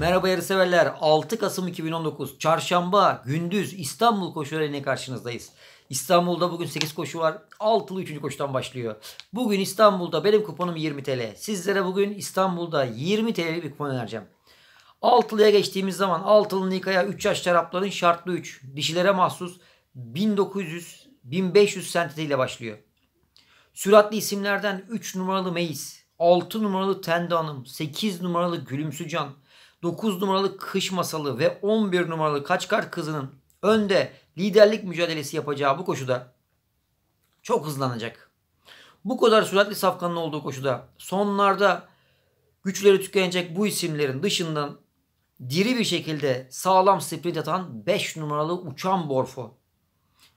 Merhaba yarışseverler. 6 Kasım 2019 Çarşamba gündüz İstanbul koşu öğrenine karşınızdayız. İstanbul'da bugün 8 koşu var. 6'lı 3. koşudan başlıyor. Bugün İstanbul'da benim kuponum 20 TL. Sizlere bugün İstanbul'da 20 TL bir kupon vereceğim. Altılı'ya geçtiğimiz zaman altılı Nika'ya 3 yaş şarapların şartlı 3. Dişilere mahsus 1900-1500 sentetiyle başlıyor. Süratli isimlerden 3 numaralı Meis, 6 numaralı Tendanım, Hanım, 8 numaralı Gülümsücan, 9 numaralı kış masalı ve 11 numaralı kaçkar kızının önde liderlik mücadelesi yapacağı bu koşuda çok hızlanacak. Bu kadar süratli safkanın olduğu koşuda sonlarda güçleri tükenecek bu isimlerin dışından diri bir şekilde sağlam sprint atan 5 numaralı uçan Borfo.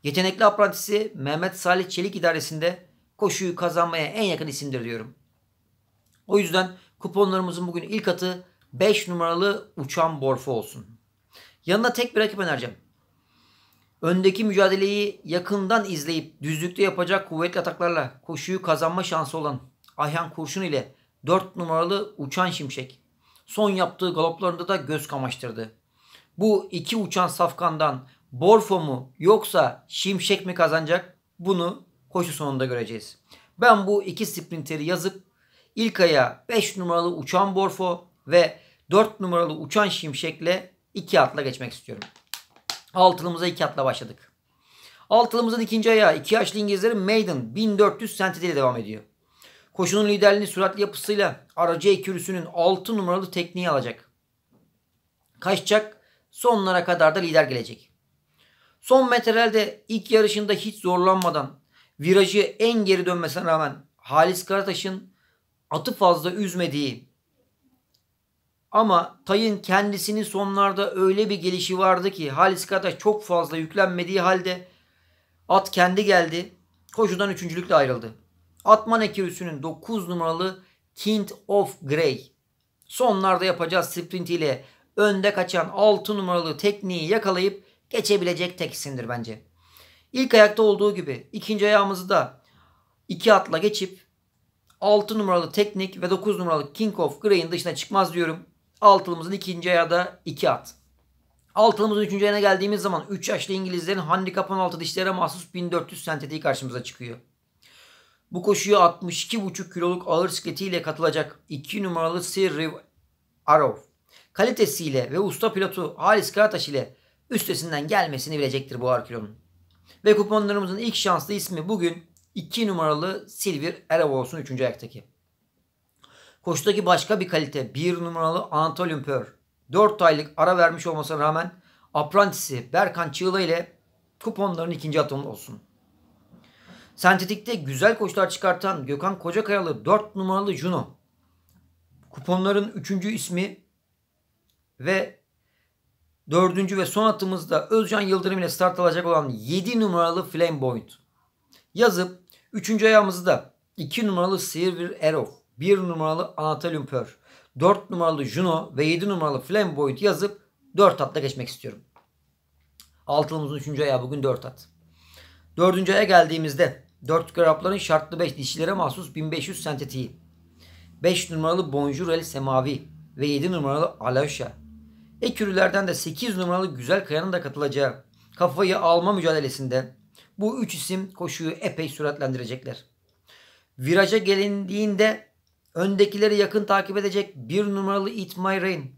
Yetenekli aprantisi Mehmet Salih Çelik idaresinde koşuyu kazanmaya en yakın isimdir diyorum. O yüzden kuponlarımızın bugün ilk atı 5 numaralı uçan Borfa olsun. Yanına tek bir rakip önereceğim. Öndeki mücadeleyi yakından izleyip düzlükte yapacak kuvvetli ataklarla koşuyu kazanma şansı olan Ayhan Kurşun ile 4 numaralı Uçan Şimşek son yaptığı galoplarında da göz kamaştırdı. Bu iki uçan safkandan Borfo mu yoksa Şimşek mi kazanacak? Bunu koşu sonunda göreceğiz. Ben bu iki sprinteri yazıp ilk aya 5 numaralı Uçan Borfo, ve 4 numaralı uçan şimşekle 2 atla geçmek istiyorum. Altılımıza 2 atla başladık. Altılımızın ikinci ayağı 2 yaşlı İngilizlerin Maiden 1400 sentetiyle devam ediyor. Koşunun liderliğini süratli yapısıyla aracı ekürüsünün 6 numaralı tekniği alacak. Kaçacak sonlara kadar da lider gelecek. Son metrelerde ilk yarışında hiç zorlanmadan virajı en geri dönmesine rağmen Halis Karataş'ın atı fazla üzmediği ama Tay'ın kendisinin sonlarda öyle bir gelişi vardı ki halis Haliskata çok fazla yüklenmediği halde at kendi geldi. Koşudan üçüncülükle ayrıldı. Atman Ekirüsü'nün 9 numaralı Kind of Grey. Sonlarda yapacağı sprint ile önde kaçan 6 numaralı tekniği yakalayıp geçebilecek tek isimdir bence. İlk ayakta olduğu gibi ikinci ayağımızı da iki atla geçip 6 numaralı teknik ve 9 numaralı King of Grey'in dışına çıkmaz diyorum. Altılımızın ikinci ya da iki at. Altılımızın üçüncü ayına geldiğimiz zaman 3 yaşlı İngilizlerin handikap 16 dişlere mahsus 1400 sentetiği karşımıza çıkıyor. Bu koşuya 62,5 kiloluk ağır sikletiyle katılacak 2 numaralı Sir Riv Arrow. Kalitesiyle ve usta pilotu Halis Karataş ile üstesinden gelmesini bilecektir bu ağır Ve kuponlarımızın ilk şanslı ismi bugün 2 numaralı Silver Arrow olsun 3. ayaktaki koştaki başka bir kalite bir numaralı Anatol Ümpör. 4 aylık ara vermiş olmasına rağmen aprantisi Berkan Çığla ile kuponların ikinci atımı olsun. Sentetikte güzel koşular çıkartan Gökhan Kocakayalı 4 numaralı Juno. Kuponların 3. ismi ve 4. ve son atımızda Özcan Yıldırım ile start alacak olan 7 numaralı Flame Flamboyant. Yazıp 3. da 2 numaralı Silver Arrow. 1 numaralı Anatole Ümpör, 4 numaralı Juno ve 7 numaralı Flamboyant yazıp 4 atla geçmek istiyorum. Altılımızın 3. ayağı bugün 4 at. 4. aya geldiğimizde 4 garapların şartlı 5 dişlere mahsus 1500 sentetiği. 5 numaralı Bonjour El Semavi ve 7 numaralı Alaşa. Ekürülerden de 8 numaralı Güzel Kaya'nın da katılacağı kafayı alma mücadelesinde bu üç isim koşuyu epey süratlendirecekler. Viraja gelindiğinde Öndekileri yakın takip edecek 1 numaralı It My Rain,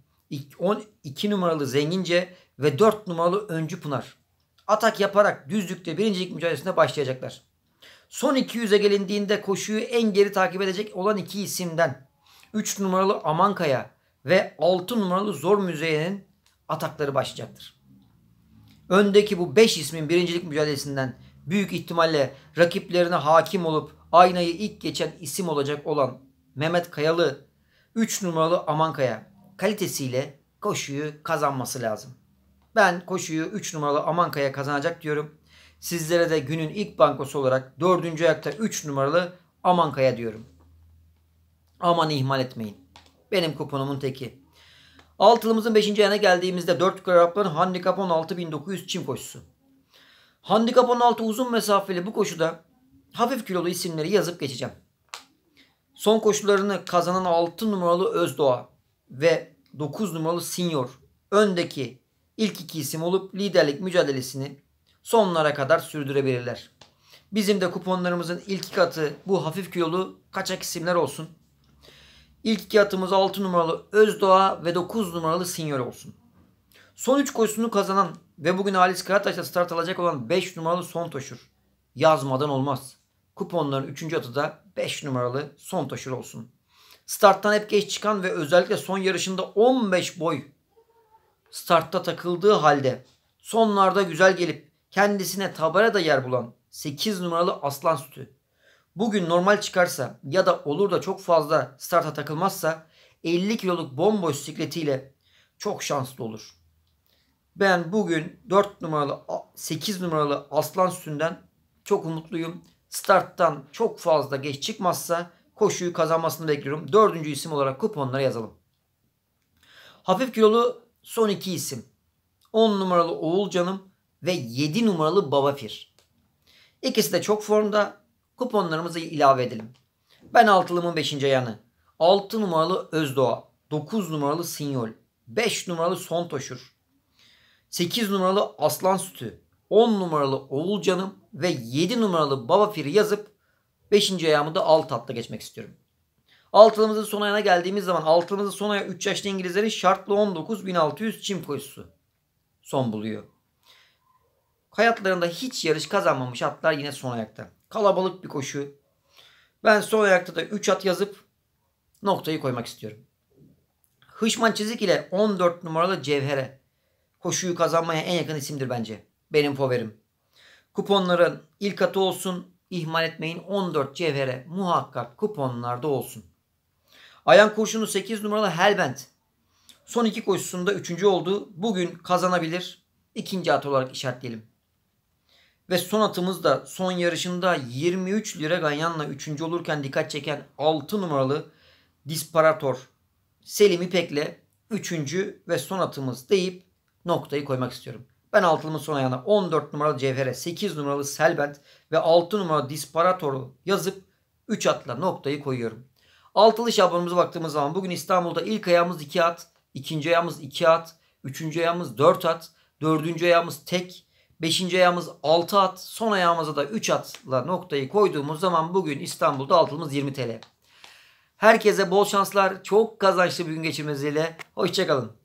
2 numaralı Zengince ve 4 numaralı Öncü Pınar. Atak yaparak düzlükte birincilik mücadelesine başlayacaklar. Son 200'e gelindiğinde koşuyu en geri takip edecek olan iki isimden 3 numaralı Amankaya ve 6 numaralı Zor Müzeye'nin atakları başlayacaktır. Öndeki bu 5 ismin birincilik mücadelesinden büyük ihtimalle rakiplerine hakim olup aynayı ilk geçen isim olacak olan Mehmet Kayalı 3 numaralı Amankaya kalitesiyle koşuyu kazanması lazım. Ben koşuyu 3 numaralı Amankaya kazanacak diyorum. Sizlere de günün ilk bankosu olarak 4. ayakta 3 numaralı Amankaya diyorum. Aman ihmal etmeyin. Benim kuponumun teki. Altılımızın 5. ayına geldiğimizde 4 karapların handikap 16.900 çim koşusu. Handikap 16 uzun mesafeli bu koşuda hafif kilolu isimleri yazıp geçeceğim. Son koşularını kazanan 6 numaralı Özdoğa ve 9 numaralı Senior öndeki ilk iki isim olup liderlik mücadelesini sonlara kadar sürdürebilirler. Bizim de kuponlarımızın ilk iki atı bu hafif kilolu kaçak isimler olsun. İlk iki atımız 6 numaralı Özdoğa ve 9 numaralı Sinyor olsun. Son 3 koşusunu kazanan ve bugün Halis Karataş'ta start alacak olan 5 numaralı Son Toşur. Yazmadan olmaz. Kuponların 3. atı da 5 numaralı son taşır olsun. Starttan hep geç çıkan ve özellikle son yarışında 15 boy startta takıldığı halde sonlarda güzel gelip kendisine tabara da yer bulan 8 numaralı aslan sütü. Bugün normal çıkarsa ya da olur da çok fazla starta takılmazsa 50 kiloluk bomboş sikletiyle çok şanslı olur. Ben bugün 4 numaralı 8 numaralı aslan sütünden çok umutluyum starttan çok fazla geç çıkmazsa koşuyu kazanmasını bekliyorum. Dördüncü isim olarak kuponlara yazalım. Hafif kilolu son iki isim. 10 numaralı Oğulcan'ım ve 7 numaralı Babafir. İkisi de çok formda. Kuponlarımızı ilave edelim. Ben altılımın 5. yanı. 6 numaralı Özdoğa. 9 numaralı Sinyol. 5 numaralı Son Toşur. 8 numaralı Aslan Sütü. 10 numaralı Oğul Canım ve 7 numaralı Baba Fir'i yazıp 5. ayağımı da alt atla geçmek istiyorum. Altılımızın son ayına geldiğimiz zaman altılımızın son ayağı 3 yaşlı İngilizlerin şartlı 19.600 çim koşusu son buluyor. Hayatlarında hiç yarış kazanmamış atlar yine son ayakta. Kalabalık bir koşu. Ben son ayakta da 3 at yazıp noktayı koymak istiyorum. Hışman Çizik ile 14 numaralı Cevhere koşuyu kazanmaya en yakın isimdir bence benim favorim. Kuponların ilk atı olsun. İhmal etmeyin 14 cevhere muhakkak kuponlarda olsun. Ayan kurşunu 8 numaralı Helbent. Son iki koşusunda 3. oldu. Bugün kazanabilir. İkinci at olarak işaretleyelim. Ve son atımız da son yarışında 23 lira Ganyan'la 3. olurken dikkat çeken 6 numaralı Disparator Selim İpek'le 3. ve son atımız deyip noktayı koymak istiyorum. Ben altılımın son ayağına 14 numaralı Cevhere, 8 numaralı Selbent ve 6 numaralı Disparatoru yazıp 3 atla noktayı koyuyorum. Altılı şablonumuza baktığımız zaman bugün İstanbul'da ilk ayağımız 2 at, ikinci ayağımız 2 at, üçüncü ayağımız 4 at, dördüncü ayağımız tek, beşinci ayağımız 6 at, son ayağımıza da 3 atla noktayı koyduğumuz zaman bugün İstanbul'da altılımız 20 TL. Herkese bol şanslar, çok kazançlı bir gün geçirmeniz dileğiyle. Hoşçakalın.